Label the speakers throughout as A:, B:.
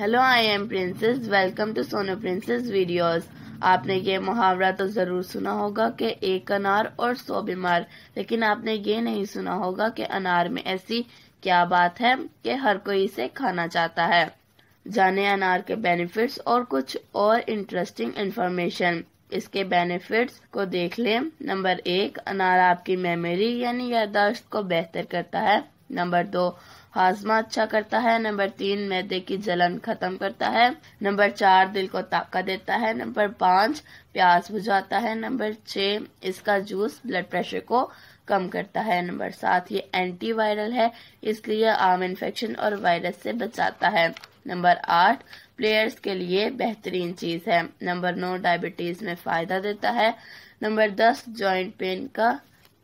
A: hello I am princess welcome to सोनो princess videos आपने ये मुहावरा तो ज़रूर सुना होगा कि एक अनार और सो बीमार लेकिन आपने ये नहीं सुना होगा कि अनार में ऐसी क्या बात है कि हर कोई इसे खाना चाहता है जाने अनार के बेनिफिट्स और कुछ और इंटरेस्टिंग इन्फॉर्मेशन इसके बेनिफिट्स को देख लें नंबर एक अनार आपकी मेमोरी यानी याददाश्त को बेहतर करता है नंबर दो हाजमा अच्छा करता है नंबर तीन मैदे की जलन खत्म करता है नंबर चार दिल को ताकत देता है नंबर पाँच प्यास बुझाता है नंबर छह इसका जूस ब्लड प्रेशर को कम करता है नंबर सात ये एंटीवायरल है इसलिए आम इन्फेक्शन और वायरस से बचाता है नंबर आठ प्लेयर्स के लिए बेहतरीन चीज है नंबर नौ डायबिटीज में फायदा देता है नंबर दस ज्वाइंट पेन का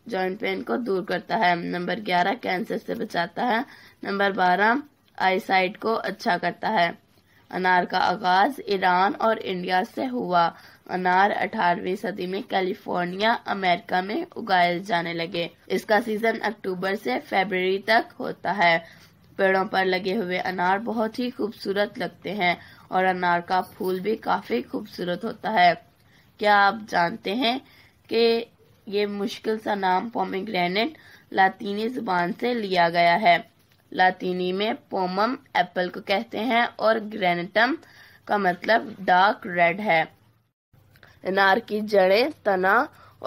A: जॉइंट पेन को दूर करता है नंबर ग्यारह कैंसर से बचाता है नंबर बारह आईसाइट को अच्छा करता है अनार का आगाज ईरान और इंडिया से हुआ अनार 18वीं सदी में कैलिफोर्निया अमेरिका में उगाए जाने लगे इसका सीजन अक्टूबर से फरवरी तक होता है पेड़ों पर लगे हुए अनार बहुत ही खूबसूरत लगते हैं और अनार का फूल भी काफी खूबसूरत होता है क्या आप जानते हैं कि ये मुश्किल सा नाम पोमीग्रेनेट लातीनी जुबान से लिया गया है लातीनी में पोमम एप्पल को कहते हैं और ग्रेनेटम का मतलब डार्क रेड है अनार की जड़ें तना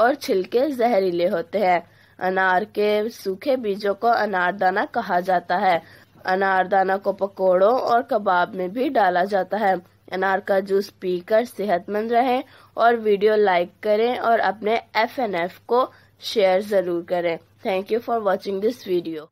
A: और छिलके जहरीले होते हैं अनार के सूखे बीजों को अनारदाना कहा जाता है अनारदाना को पकोड़ों और कबाब में भी डाला जाता है अनार का जूस पीकर सेहतमंद रहें और वीडियो लाइक करें और अपने एफ एन एफ को शेयर ज़रूर करें thank you for watching this video